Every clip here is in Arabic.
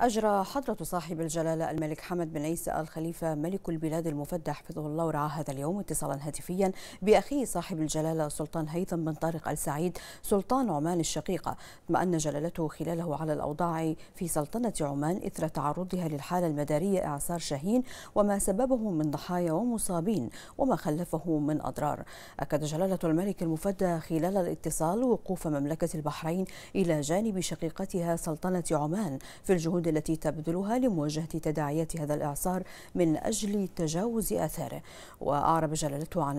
أجرى حضرة صاحب الجلالة الملك حمد بن عيسى الخليفة ملك البلاد المفدى حفظه الله ورعاه هذا اليوم اتصالا هاتفيا بأخيه صاحب الجلالة سلطان هيثم بن طارق السعيد سلطان عمان الشقيقة اطمأن جلالته خلاله على الأوضاع في سلطنة عمان إثر تعرضها للحالة المدارية إعصار شاهين وما سببه من ضحايا ومصابين وما خلفه من أضرار أكد جلالة الملك المفدى خلال الاتصال وقوف مملكة البحرين إلى جانب شقيقتها سلطنة عمان في الجهود التي تبذلها لمواجهة تداعيات هذا الإعصار من أجل تجاوز آثاره وأعرب جلالته عن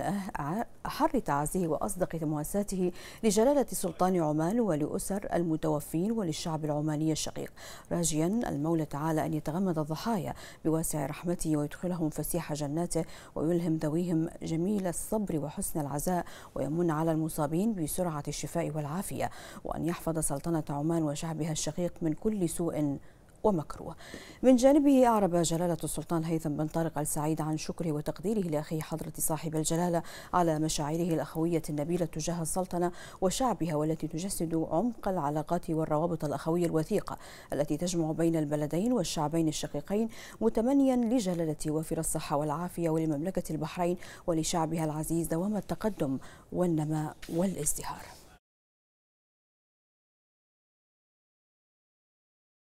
أحر أه- أه- تعزيه وأصدق مواساته لجلالة سلطان عمان ولأسر المتوفين وللشعب العماني الشقيق راجيا المولى تعالى أن يتغمد الضحايا بواسع رحمته ويدخلهم فسيح جناته ويلهم ذويهم جميل الصبر وحسن العزاء ويمن على المصابين بسرعة الشفاء والعافية وأن يحفظ سلطنة عمان وشعبها الشقيق من كل سوء ومكروه من جانبه أعرب جلالة السلطان هيثم بن طارق السعيد عن شكره وتقديره لأخيه حضرة صاحب الجلالة على مشاعره الأخوية النبيلة تجاه السلطنة وشعبها والتي تجسد عمق العلاقات والروابط الأخوية الوثيقة التي تجمع بين البلدين والشعبين الشقيقين متمنيا لجلالته وافر الصحة والعافية ولمملكة البحرين ولشعبها العزيز دوام التقدم والنماء والازدهار